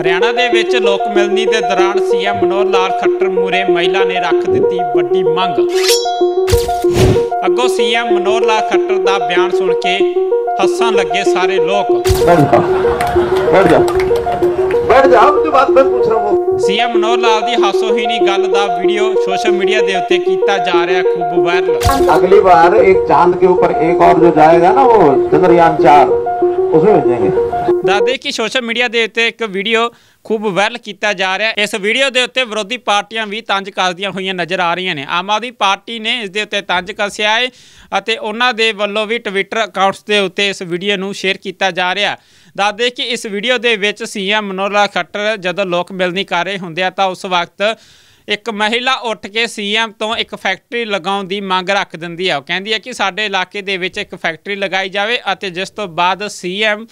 ਹਰਿਆਣਾ ਦੇ ਵਿੱਚ ਲੋਕ ਮਿਲਣੀ ਦੇ ਦੌਰਾਨ ਸੀਐਮ ਮਨੋਹਰ ਲਾਲ ਖੱਟਰ ਮੂਰੇ ਮਹਿਲਾ ਨੇ ਰੱਖ ਦਿੱਤੀ ਵੱਡੀ ਮੰਗ ਅੱਗੋਂ ਸੀਐਮ ਮਨੋਹਰ ਲਾਲ ਖੱਟਰ ਦਾ ਬਿਆਨ ਸੁਣ ਕੇ ਹੱਸਣ ਲੱਗੇ ਸਾਰੇ ਲੋਕ ਬੈਠ ਜਾ ਬੈਠ ਜਾ ਆਪ ਦੀ ਬਾਤ ਮੈਂ ਪੁੱਛ ਰਹਾ ਹਾਂ ਸੀਐਮ ਮਨੋਹਰ ਲਾਲ ਦੀ ਹਾਸੋਹੀਣੀ ਗੱਲ ਦਾ ਵੀਡੀਓ ਸੋਸ਼ਲ ਮੀਡੀਆ ਦੇ ਉੱਤੇ ਕੀਤਾ ਜਾ ਰਿਹਾ ਖੂਬ ਵਾਇਰਲ ਅਗਲੀ ਵਾਰ ਇੱਕ ਚਾਂਦ ਕੇ ਉੱਪਰ ਇੱਕ ਔਰ ਜੋ ਜਾਏਗਾ ਨਾ ਉਹ ਚੰਦਰਯਾਨ 4 ਵਿੱਚ ਜਾਏਗਾ ਦੱਸਦੇ ਕਿ ਸੋਸ਼ਲ ਮੀਡੀਆ ਦੇ ਉੱਤੇ ਇੱਕ ਵੀਡੀਓ ਖੂਬ ਵਾਇਰਲ ਕੀਤਾ ਜਾ ਰਿਹਾ ਇਸ ਵੀਡੀਓ ਦੇ ਉੱਤੇ ਵਿਰੋਧੀ ਪਾਰਟੀਆਂ ਵੀ ਤੰਜ ਕੱਸਦੀਆਂ ਹੋਈਆਂ ਨਜ਼ਰ ਆ ਰਹੀਆਂ ਨੇ ਆਮ ਆਦਮੀ ਪਾਰਟੀ ਨੇ ਇਸ ਦੇ ਉੱਤੇ ਤੰਜ ਕੱਸਿਆ ਹੈ ਅਤੇ ਉਹਨਾਂ ਦੇ ਵੱਲੋਂ ਵੀ ਟਵਿੱਟਰ ਅਕਾਊਂਟਸ ਦੇ ਉੱਤੇ ਇਸ ਵੀਡੀਓ ਨੂੰ ਸ਼ੇਅਰ ਕੀਤਾ ਜਾ ਰਿਹਾ ਦੱਸਦੇ ਕਿ ਇਸ ਵੀਡੀਓ ਦੇ ਵਿੱਚ ਸੀਐਮ ਮਨੋਲਾ ਖੱਟਰ ਜਦੋਂ ਲੋਕ ਮਿਲਣੀ ਕਰ ਰਹੇ ਹੁੰਦੇ ਆ ਤਾਂ ਉਸ ਵਕਤ ਇੱਕ ਮਹਿਲਾ ਉੱਠ ਕੇ ਸੀਐਮ ਤੋਂ ਇੱਕ ਫੈਕਟਰੀ ਲਗਾਉਣ ਦੀ ਮੰਗ ਰੱਖ ਦਿੰਦੀ ਆ ਉਹ ਕਹਿੰਦੀ ਹੈ ਕਿ ਸਾਡੇ ਇਲਾਕੇ ਦੇ ਵਿੱਚ ਇੱਕ ਫੈਕਟਰੀ ਲਗਾਈ ਜਾਵੇ ਅਤੇ ਜਿਸ ਤੋਂ ਬਾਅਦ ਸੀਐਮ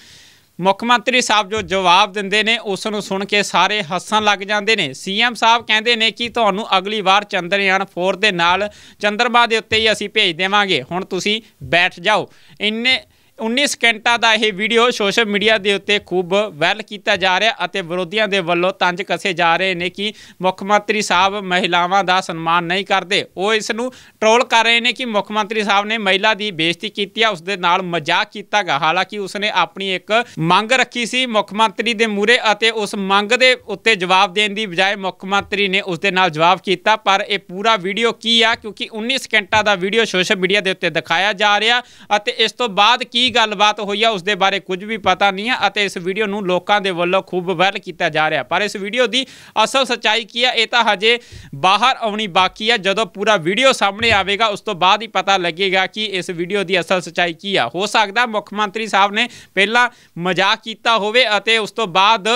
ਮੁੱਖ ਮੰਤਰੀ ਸਾਹਿਬ ਜੋ ਜਵਾਬ ਦਿੰਦੇ ਨੇ ਉਸ ਨੂੰ ਸੁਣ ਕੇ ਸਾਰੇ ਹੱਸਣ ਲੱਗ ਜਾਂਦੇ ਨੇ ਸੀਐਮ ਸਾਹਿਬ ਕਹਿੰਦੇ ਨੇ ਕਿ ਤੁਹਾਨੂੰ ਅਗਲੀ ਵਾਰ ਚੰਦਰਯਾਨ 4 ਦੇ ਨਾਲ ਚੰਦਰਮਾ ਦੇ ਉੱਤੇ ਹੀ ਅਸੀਂ ਭੇਜ ਦੇਵਾਂਗੇ ਹੁਣ ਤੁਸੀਂ ਬੈਠ ਜਾਓ ਇੰਨੇ 19 ਸਕਿੰਟਾਂ ਦਾ ਇਹ ਵੀਡੀਓ ਸੋਸ਼ਲ ਮੀਡੀਆ ਦੇ ਉੱਤੇ ਖੂਬ ਵਾਇਰਲ ਕੀਤਾ ਜਾ ਰਿਹਾ ਅਤੇ ਵਿਰੋਧੀਆਂ ਦੇ ਵੱਲੋਂ ਤੰਜ ਕਸੇ ਜਾ ਰਹੇ ਨੇ ਕਿ ਮੁੱਖ ਮੰਤਰੀ ਸਾਹਿਬ ਮਹਿਲਾਵਾਂ ਦਾ ਸਨਮਾਨ ਨਹੀਂ ਕਰਦੇ ਉਹ ਇਸ ਨੂੰ ਟ੍ਰੋਲ ਕਰ ਰਹੇ ਨੇ ਕਿ ਮੁੱਖ ਮੰਤਰੀ ਸਾਹਿਬ ਨੇ ਮਹਿਲਾ ਦੀ ਬੇਇੱਜ਼ਤੀ ਕੀਤੀ ਆ ਉਸ ਦੇ ਨਾਲ ਮਜ਼ਾਕ ਕੀਤਾਗਾ ਹਾਲਾਂਕਿ ਉਸਨੇ ਆਪਣੀ ਇੱਕ ਮੰਗ ਰੱਖੀ ਸੀ ਮੁੱਖ ਮੰਤਰੀ ਦੇ ਮੂਰੇ ਅਤੇ ਉਸ ਮੰਗ ਦੇ ਉੱਤੇ ਜਵਾਬ ਦੇਣ ਦੀ ਬਜਾਏ ਮੁੱਖ ਮੰਤਰੀ ਨੇ ਉਸ ਦੇ ਨਾਲ ਜਵਾਬ ਕੀਤਾ ਪਰ ਇਹ ਪੂਰਾ ਵੀਡੀਓ ਕੀ ਆ ਕਿਉਂਕਿ 19 ਸਕਿੰਟਾਂ ਦਾ ਵੀਡੀਓ ਸੋਸ਼ਲ ਮੀਡੀਆ ਦੇ ਉੱਤੇ ਦਿਖਾਇਆ ਜਾ ਰਿਹਾ ਅਤੇ ਇਸ ਤੋਂ ਬਾਅਦ ਕੀ ਕੀ ਗੱਲਬਾਤ ਹੋਈ ਆ ਉਸ ਦੇ ਬਾਰੇ ਕੁਝ ਵੀ ਪਤਾ ਨਹੀਂ ਆ ਅਤੇ ਇਸ ਵੀਡੀਓ ਨੂੰ ਲੋਕਾਂ ਦੇ ਵੱਲੋਂ ਖੂਬ ਵਾਇਰਲ ਕੀਤਾ ਜਾ ਰਿਹਾ ਪਰ ਇਸ ਵੀਡੀਓ ਦੀ ਅਸਲ ਸਚਾਈ ਕੀ ਆ ਇਹ ਤਾਂ ਹਜੇ ਬਾਹਰ ਆਉਣੀ ਬਾਕੀ ਆ ਜਦੋਂ ਪੂਰਾ ਵੀਡੀਓ ਸਾਹਮਣੇ ਆਵੇਗਾ ਉਸ ਤੋਂ ਬਾਅਦ ਹੀ ਪਤਾ ਲੱਗੇਗਾ ਕਿ ਇਸ ਵੀਡੀਓ ਦੀ ਅਸਲ ਸਚਾਈ ਕੀ ਆ ਹੋ ਸਕਦਾ ਮੁੱਖ ਮੰਤਰੀ ਸਾਹਿਬ ਨੇ ਪਹਿਲਾਂ ਮਜ਼ਾਕ ਕੀਤਾ ਹੋਵੇ ਅਤੇ ਉਸ ਤੋਂ ਬਾਅਦ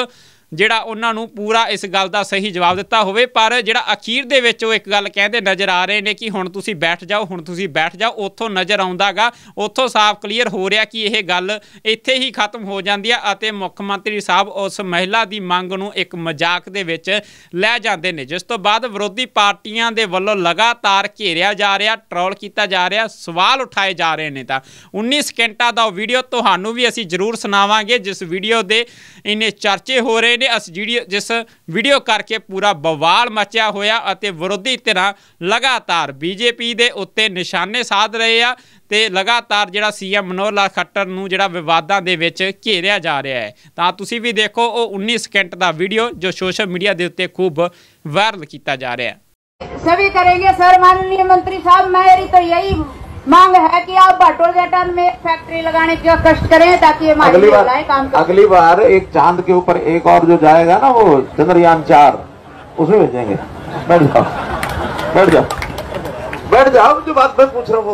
ਜਿਹੜਾ ਉਹਨਾਂ ਨੂੰ ਪੂਰਾ ਇਸ ਗੱਲ ਦਾ ਸਹੀ ਜਵਾਬ ਦਿੱਤਾ ਹੋਵੇ ਪਰ ਜਿਹੜਾ ਅਖੀਰ ਦੇ ਵਿੱਚ ਉਹ ਇੱਕ ਗੱਲ ਕਹਿੰਦੇ ਨਜ਼ਰ ਆ ਰਹੇ ਨੇ ਕਿ ਹੁਣ ਤੁਸੀਂ ਬੈਠ ਜਾਓ ਹੁਣ ਤੁਸੀਂ ਬੈਠ ਜਾਓ ਉੱਥੋਂ ਨਜ਼ਰ ਆਉਂਦਾਗਾ ਉੱਥੋਂ ਸਾਫ਼ ਕਲੀਅਰ ਹੋ ਰਿਹਾ ਕਿ ਇਹ ਗੱਲ ਇੱਥੇ ਹੀ ਖਤਮ ਹੋ ਜਾਂਦੀ ਹੈ ਅਤੇ ਮੁੱਖ ਮੰਤਰੀ ਸਾਹਿਬ ਉਸ ਮਹਿਲਾ ਦੀ ਮੰਗ ਨੂੰ ਇੱਕ ਮਜ਼ਾਕ ਦੇ ਵਿੱਚ ਲੈ ਜਾਂਦੇ ਨੇ ਜਿਸ ਤੋਂ ਬਾਅਦ ਵਿਰੋਧੀ ਪਾਰਟੀਆਂ ਦੇ ਵੱਲੋਂ ਲਗਾਤਾਰ ਘੇਰਿਆ ਜਾ ਰਿਹਾ ਟਰੋਲ ਕੀਤਾ ਜਾ ਰਿਹਾ ਸਵਾਲ ਉਠਾਏ ਜਾ ਰਹੇ ਨੇ ਤਾਂ 19 ਸਕਿੰਟਾਂ ਦਾ ਵੀਡੀਓ ਤੁਹਾਨੂੰ ਵੀ ਅਸੀਂ ਜ਼ਰੂਰ ਸੁਣਾਵਾਂਗੇ ਜਿਸ ਵੀਡੀਓ ਦੇ ਇਨੇ ਚਰਚੇ ਹੋ ਰਹੇ ਨੇ ਨੇ ਇਸ ਜਿਹੜੀ ਜਿਸ ਵੀਡੀਓ ਕਰਕੇ ਪੂਰਾ ਬਵਾਲ ਮਚਿਆ ਹੋਇਆ ਅਤੇ ਵਿਰੋਧੀ ਧਿਰਾਂ ਲਗਾਤਾਰ ਬੀਜੇਪੀ ਦੇ ਉੱਤੇ ਨਿਸ਼ਾਨੇ ਸਾਧ ਰਹੇ ਆ ਤੇ ਲਗਾਤਾਰ ਜਿਹੜਾ ਸੀਐਮ ਮਨੋਹਰ ਲਾਲ ਖੱਟਰ ਨੂੰ ਜਿਹੜਾ ਵਿਵਾਦਾਂ ਦੇ ਵਿੱਚ ਘੇਰਿਆ ਜਾ ਰਿਹਾ ਹੈ ਤਾਂ ਤੁਸੀਂ ਵੀ ਦੇਖੋ ਉਹ 19 ਸਕਿੰਟ ਦਾ ਵੀਡੀਓ ਜੋ ਸੋਸ਼ਲ ਮੀਡੀਆ ਦੇ ਉੱਤੇ ਵਾਇਰਲ ਕੀਤਾ ਜਾ ਰਿਹਾ ਹੈ ਸਭੀ सभी ਸਰ सर ਮੰਤਰੀ ਸਾਹਿਬ ਮੈਂ ਇਹ ਤਾਂ यही मांग है कि आप बाटोल में फैक्ट्री लगाने की कष्ट करें ताकि अगली बार काम अगली बार एक चांद के ऊपर एक और जो जाएगा ना वो चंद्रयान चार उसे भेजेंगे बैठ जाओ बैठ जाओ बैठ जाओ जो बात मैं पूछ रहा हूँ